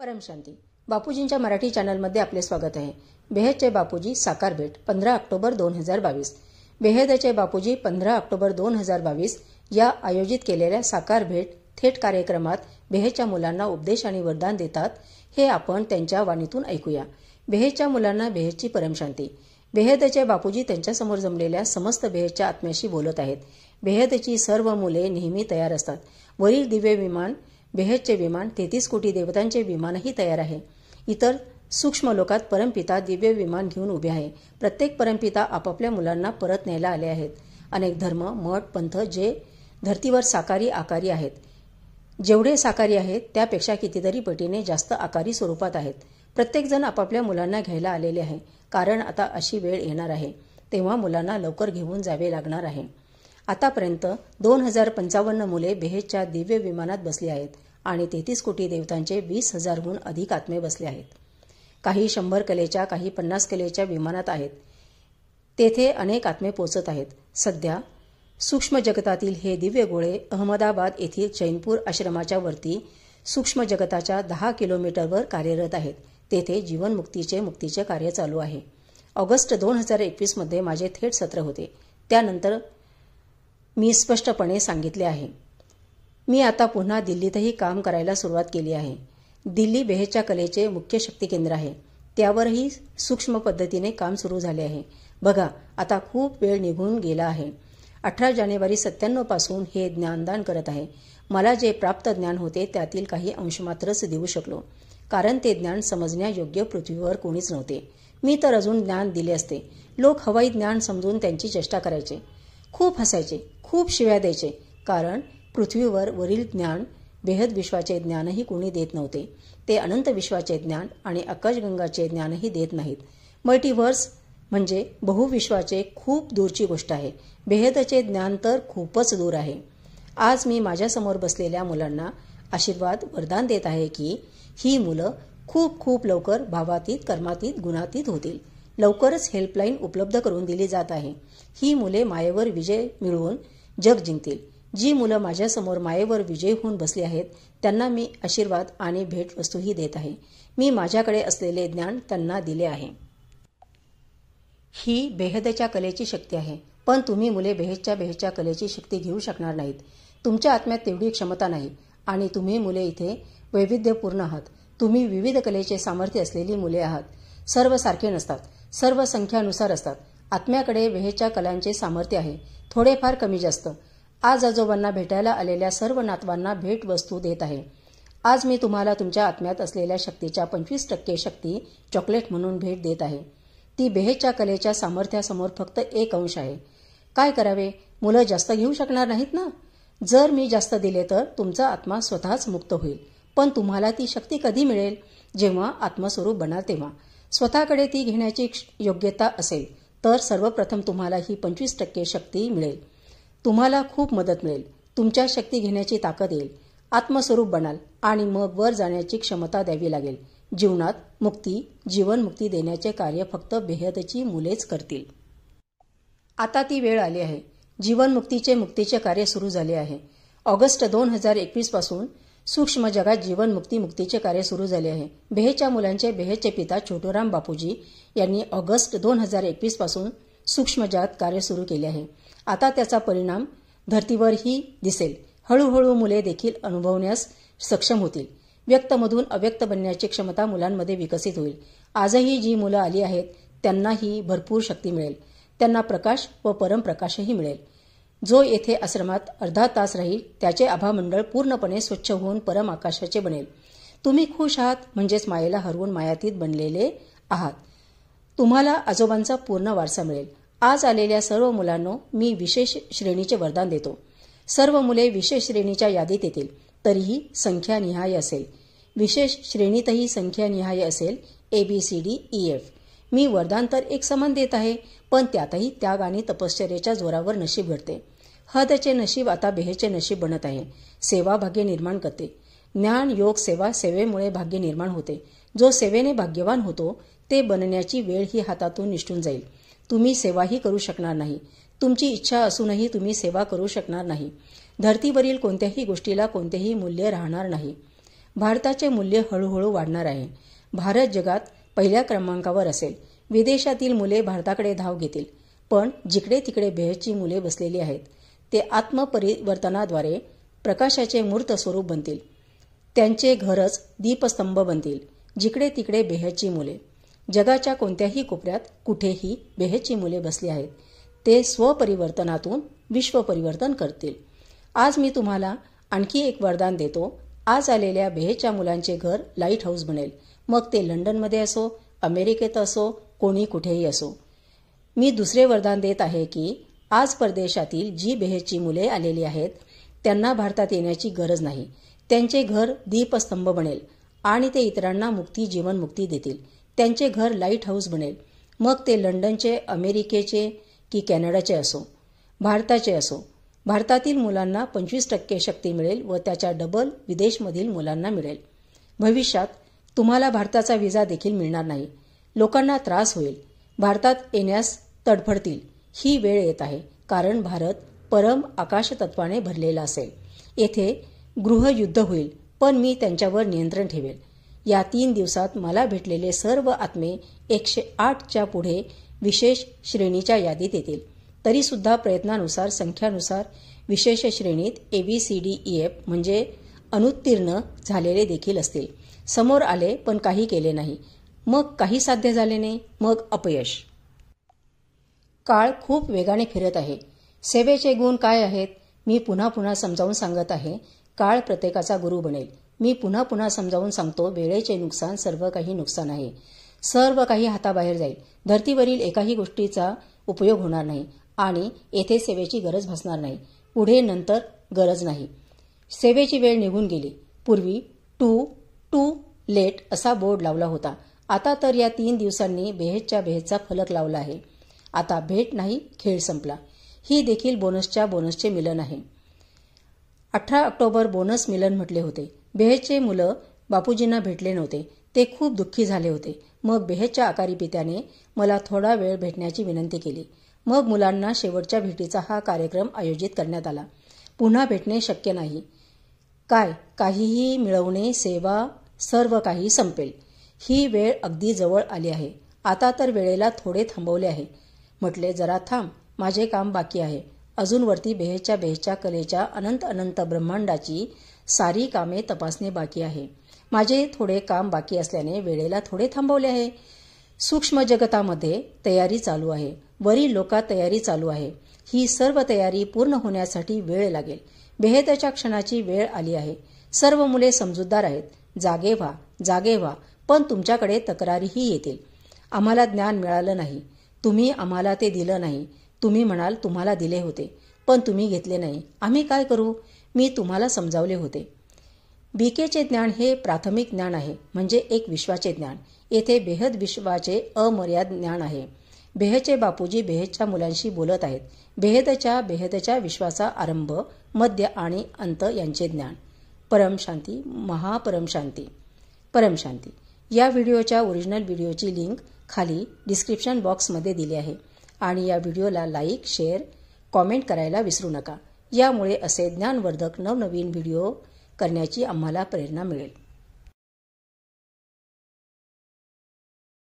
परमशांती बापूजींच्या मराठी चॅनलमध्ये आपले स्वागत आहे बेहेदचे बापूजी साकार भेट पंधरा ऑक्टोबर दोन हजार बावीस बेहेदचे बापूजी पंधरा ऑक्टोबर दोन हजार बावीस या आयोजित केलेल्या साकार भेट थेट कार्यक्रमात बेहेच्या मुलांना उपदेश आणि वरदान देतात हे आपण त्यांच्या वाणीतून ऐकूया बेहेच्या मुलांना बेहेची परमशांती बेहेदचे बापूजी त्यांच्यासमोर जमलेल्या समस्त बेहेच्या आत्म्याशी बोलत आहेत बेहदची सर्व मुले नेहमी तयार असतात वरील दिव्य विमान बेहजचे विमान तेहतीस कोटी देवतांचे विमानही तयार आहे इतर सूक्ष्म लोकात परमपिता दिव्य विमान घेऊन उभे आहे प्रत्येक परमपिता आपापल्या मुलांना परत न्यायला आले आहेत अनेक धर्म मठ पंथ जे धर्तीवर साकारी आकारी आहेत जेवढे साकारी आहेत त्यापेक्षा कितीतरी पटीने जास्त आकारी स्वरूपात आहेत प्रत्येकजण आपापल्या मुलांना घ्यायला आलेले आहे कारण आता अशी वेळ येणार आहे तेव्हा मुलांना लवकर घेऊन जावे लागणार आहे आतापर्यंत दोन हजार पंचावन्न मुले बेहेजच्या दिव्य विमानात बसली आहेत आणि तेहतीस कोटी देवतांचे वीस हजारहून अधिक आत्मे बसले आहेत काही शंभर कलेच्या काही पन्नास कलेच्या विमानात आहेत तेथे अनेक आत्मे पोचत आहेत सध्या सूक्ष्म जगतातील हे दिव्य गोळे अहमदाबाद येथील जैनपूर आश्रमाच्या वरती सूक्ष्म जगताच्या दहा किलोमीटरवर कार्यरत आहेत तेथे जीवनमुक्तीचे मुक्तीचे कार्य चालू आहे ऑगस्ट दोन हजार एकवीसमध्ये माझे थेट सत्र होते त्यानंतर मी स्पष्टपणे सांगितले आहे मी आता पुन्हा दिल्लीतही काम करायला सुरुवात केली आहे दिल्ली बेहेच्या कलेचे मुख्य शक्ती केंद्र आहे त्यावरही सूक्ष्म पद्धतीने काम सुरू झाले आहे बघा आता खूप वेळ निघून गेला आहे अठरा जानेवारी सत्त्याण्णवपासून हे ज्ञानदान करत आहे मला जे प्राप्त ज्ञान होते त्यातील काही अंश मात्रच देऊ शकलो कारण ते ज्ञान समजण्यायोग्य पृथ्वीवर कोणीच नव्हते मी तर अजून ज्ञान दिले असते लोक हवाई ज्ञान समजून त्यांची चेष्टा करायचे खूप हसायचे खूप शिव्या द्यायचे कारण पृथ्वीवर वरील ज्ञान बेहद विश्वाचे ज्ञानही कोणी देत नव्हते ते अनंत विश्वाचे ज्ञान आणि आकाशगंगाचे ज्ञानही देत नाहीत मल्टिव्हर्स म्हणजे बहुविश्वाचे खूप दूरची गोष्ट आहे बेहदचे ज्ञान तर खूपच दूर आहे आज मी माझ्यासमोर बसलेल्या मुलांना आशीर्वाद वरदान देत आहे की ही मुलं खूप खूप लवकर भावातीत कर्मातीत गुणातीत होतील लवकरच हेल्पलाईन उपलब्ध करून दिली जात आहे ही मुले मायेवर विजय मिळवून जग जिंकतील जी मुलं माझ्यासमोर मायेवर विजय होऊन बसली आहेत त्यांना मी आशीर्वाद आणि भेटवस्तूही देत आहे मी माझ्याकडे असलेले ज्ञान त्यांना दिले आहे ही बेहदच्या कलेची शक्ती आहे पण तुम्ही मुले बेहेदच्या बेहदच्या कलेची शक्ती घेऊ शकणार नाहीत तुमच्या आत्म्यात तेवढी क्षमता नाही आणि तुम्ही मुले इथे वैविध्यपूर्ण आहात तुम्ही विविध कलेचे सामर्थ्य असलेली मुले आहात सर्व सारखे नसतात सर्व संख्यानुसार असतात आत्म्याकडे वेहेच्या कलांचे सामर्थ्य आहे थोडेफार कमी जास्त आज आजोबांना भेटायला आलेल्या सर्व नातवांना वस्तू देत आहे आज मी तुम्हाला तुमच्या आत्म्यात असलेल्या शक्तीच्या पंचवीस टक्के शक्ती चॉकलेट म्हणून भेट देत आहे ती बेहेच्या कलेच्या सामर्थ्यासमोर फक्त एक अंश आहे काय करावे मुलं जास्त घेऊ शकणार नाहीत ना जर मी जास्त दिले तर तुमचा आत्मा स्वतःच मुक्त होईल पण तुम्हाला ती शक्ती कधी मिळेल जेव्हा आत्मस्वरूप बनाल तेव्हा स्वतःकडे ती घेण्याची योग्यता असेल तर सर्वप्रथम तुम्हाला ही पंचवीस टक्के शक्ती मिळेल तुम्हाला खूप मदत मिळेल तुमच्या शक्ती घेण्याची ताकद येईल आत्मस्वरूप बनाल आणि मग वर जाण्याची क्षमता द्यावी लागेल जीवनात मुक्ती जीवनमुक्ती देण्याचे कार्य फक्त बेहदची मुलेच करतील आता ती वेळ आली आहे जीवनमुक्तीचे मुक्तीचे कार्य सुरू झाले आहे ऑगस्ट दोन हजार एकवीसपासून पासून सूक्ष्म जगात जीवनमुक्ती मुक्तीचे कार्य सुरू झाले आहे बेहेच्या मुलांचे बेहेचे पिता छोटूराम बापूजी यांनी ऑगस्ट दोन हजार एकवीस पासून सूक्ष्म जगात कार्य सुरू केले आहे आता त्याचा परिणाम धर्तीवरही दिसेल हळूहळू मुले देखील अनुभवण्यास सक्षम होतील व्यक्तमधून अव्यक्त बनण्याची क्षमता मुलांमध्ये विकसित होईल आजही जी मुलं आली आहेत त्यांनाही भरपूर शक्ती मिळेल त्यांना प्रकाश व परमप्रकाशही मिळेल जो येथे आश्रमात अर्धा तास राहील त्याचे आभामंडळ पूर्णपणे स्वच्छ होऊन परम आकाशाचे बनेल तुम्ही खुश आहात म्हणजेच मायेला हरवून मायातीत बनलेले आहात तुम्हाला आजोबांचा पूर्ण वारसा मिळेल आज आलेल्या सर्व मुलांना मी विशेष श्रेणीचे वरदान देतो सर्व मुले विशेष श्रेणीच्या यादीत येतील तरीही निहाय असेल विशेष श्रेणीतही संख्या निहाय असेल A B C D E F मी वरदान तर एक समान देत आहे पण त्यातही त्याग आणि तपश्चर्याच्या जोरावर नशीब घडते हदचे नशीब आता बेहेचे नशीब बनत आहे सेवा भाग्य निर्माण करते ज्ञान योग सेवा सेवेमुळे भाग्य निर्माण होते जो सेवेने भाग्यवान होतो ते बनण्याची वेळ ही हातातून निष्ठून जाईल तुम्ही सेवाही करू शकणार नाही तुमची इच्छा असूनही तुम्ही सेवा करू शकणार नाही धरतीवरील कोणत्याही गोष्टीला कोणतेही मूल्य राहणार नाही भारताचे मूल्य हळूहळू वाढणार आहे भारत जगात पहिल्या क्रमांकावर असेल विदेशातील मुले भारताकडे धाव घेतील पण जिकडे तिकडे बेहची मुले बसलेली आहेत ते आत्मपरिवर्तनाद्वारे प्रकाशाचे मूर्त स्वरूप बनतील त्यांचे घरच दीपस्तंभ बनतील जिकडे तिकडे बेहची मुले जगाच्या कोणत्याही कोपऱ्यात कुठेही बेहची मुले बसली आहेत ते स्वपरिवर्तनातून विश्वपरिवर्तन करतील आज मी तुम्हाला आणखी एक वरदान देतो आज आलेल्या बेहेच्या मुलांचे घर लाईट हाऊस बनेल मग ते लंडनमध्ये असो अमेरिकेत असो कोणी कुठेही असो मी दुसरे वरदान देत आहे की आज परदेशातील जी बेहेची मुले आलेली आहेत त्यांना भारतात येण्याची गरज नाही त्यांचे घर दीपस्तंभ बनेल आणि ते इतरांना मुक्ती जीवनमुक्ती देतील त्यांचे घर लाईट हाऊस बनेल मग ते लंडनचे अमेरिकेचे की कॅनडाचे असो भारताचे असो भारतातील मुलांना पंचवीस टक्के शक्ती मिळेल व त्याच्या डबल विदेशमधील मुलांना मिळेल भविष्यात तुम्हाला भारताचा व्हिसा देखील मिळणार नाही लोकांना त्रास होईल भारतात येण्यास तडफडतील ही वेळ येत आहे कारण भारत परम आकाश तत्वाने भरलेला असेल येथे गृहयुद्ध होईल पण मी त्यांच्यावर नियंत्रण ठेवेल या तीन दिवसात मला भेटलेले सर्व आत्मे एकशे आठच्या पुढे विशेष श्रेणीच्या यादीत येतील तरीसुद्धा प्रयत्नानुसार संख्यानुसार विशेष श्रेणीत एबीसीडीईएफ e म्हणजे अनुत्तीर्ण झालेले देखील असतील समोर आले पण काही केले नाही मग काही साध्य झाले नाही मग अपयश काळ खूप वेगाने फिरत आहे सेवेचे गुण काय आहेत मी पुन्हा पुन्हा समजावून सांगत आहे काळ प्रत्येकाचा गुरु बनेल मी पुन्हा पुन्हा समजावून सांगतो वेळेचे नुकसान सर्व काही नुकसान आहे सर्व काही हाताबाहेर जाईल धर्तीवरील एकाही गोष्टीचा उपयोग होणार नाही आणि येथे सेवेची गरज भासणार नाही पुढे नंतर गरज नाही सेवेची वेळ निघून गेली पूर्वी टू टू लेट असा बोर्ड लावला होता आता तर या तीन दिवसांनी बेहेजच्या बेहेजचा फलक लावला आहे आता भेट नाही खेळ संपला ही देखील बोनसच्या बोनसचे मिलन आहे अठरा ऑक्टोबर बोनस मिलन म्हटले होते बेहेजचे मुलं बापूजींना भेटले नव्हते ते खूप दुःखी झाले होते मग बेहेजच्या आकारी पित्याने मला थोडा वेळ भेटण्याची विनंती केली मग मुलांना शेवटच्या भेटीचा हा कार्यक्रम आयोजित करण्यात आला पुन्हा भेटणे शक्य नाही काय काहीही मिळवणे सेवा सर्व काही संपेल ही वेळ अगदी जवळ आली आहे आता तर वेळेला थोडे थांबवले आहे म्हटले जरा थांब माझे काम बाकी आहे अजून वरती बेहेच्या बेहेच्या कलेच्या अनंत अनंत ब्रह्मांडाची सारी कामे तपासणे बाकी आहे माझे थोडे काम बाकी असल्याने वेळेला थोडे थांबवले आहे सूक्ष्म जगतामध्ये तयारी चालू आहे वरील लोकात तयारी चालू आहे ही सर्व तयारी पूर्ण होण्यासाठी वेळ लागेल भेदेच्या क्षणाची वेळ आली आहे सर्व मुले समजूतदार आहेत जागे व्हा जागे व्हा पण तुमच्याकडे तक्रारीही येतील आम्हाला ज्ञान मिळालं नाही तुम्ही आम्हाला ते दिलं नाही तुम्ही म्हणाल तुम्हाला दिले होते पण तुम्ही घेतले नाही आम्ही काय करू मी तुम्हाला समजावले होते बीकेचे ज्ञान हे प्राथमिक ज्ञान आहे म्हणजे एक विश्वाचे ज्ञान येथे बेहद विश्वाचे अमर्याद ज्ञान आहे बेहचे बापूजी बेहेदच्या मुलांशी बोलत आहेत बेहेदच्या बेहेदच्या विश्वासा आरंभ मध्य आणि अंत यांचे ज्ञान परमशांती महापरमशांती परमशांती या व्हिडिओच्या ओरिजिनल व्हिडिओची लिंक खाली डिस्क्रिप्शन बॉक्समध्ये दिली आहे आणि या व्हिडिओला लाईक शेअर कॉमेंट करायला विसरू नका यामुळे असे ज्ञानवर्धक नवनवीन व्हिडिओ करण्याची आम्हाला प्रेरणा मिळेल